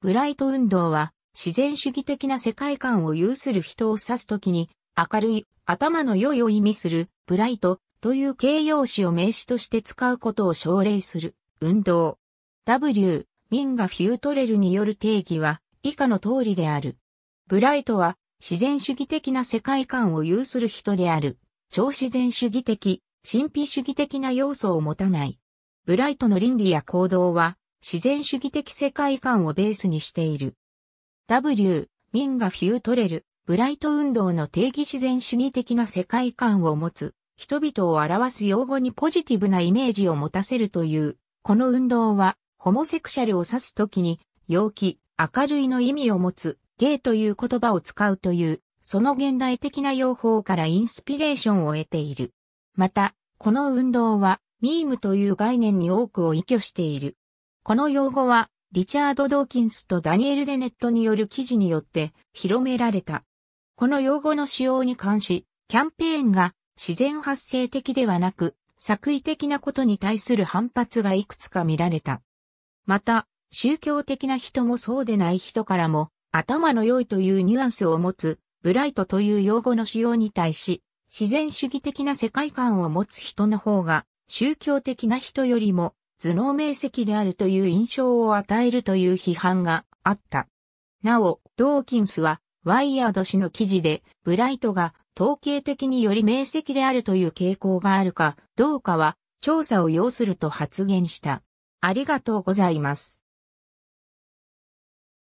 ブライト運動は自然主義的な世界観を有する人を指すときに明るい、頭の良いを意味するブライトという形容詞を名詞として使うことを奨励する運動。W、ミンガ・フュートレルによる定義は以下の通りである。ブライトは自然主義的な世界観を有する人である。超自然主義的、神秘主義的な要素を持たない。ブライトの倫理や行動は自然主義的世界観をベースにしている。W、ミンガ・フュートレル、ブライト運動の定義自然主義的な世界観を持つ、人々を表す用語にポジティブなイメージを持たせるという、この運動は、ホモセクシャルを指すときに、陽気、明るいの意味を持つ、ゲイという言葉を使うという、その現代的な用法からインスピレーションを得ている。また、この運動は、ミームという概念に多くを依拠している。この用語は、リチャード・ドーキンスとダニエル・デネットによる記事によって広められた。この用語の使用に関し、キャンペーンが自然発生的ではなく、作為的なことに対する反発がいくつか見られた。また、宗教的な人もそうでない人からも、頭の良いというニュアンスを持つ、ブライトという用語の使用に対し、自然主義的な世界観を持つ人の方が、宗教的な人よりも頭脳明晰であるという印象を与えるという批判があった。なお、ドーキンスは、ワイヤード氏の記事で、ブライトが統計的により明晰であるという傾向があるかどうかは、調査を要すると発言した。ありがとうございます。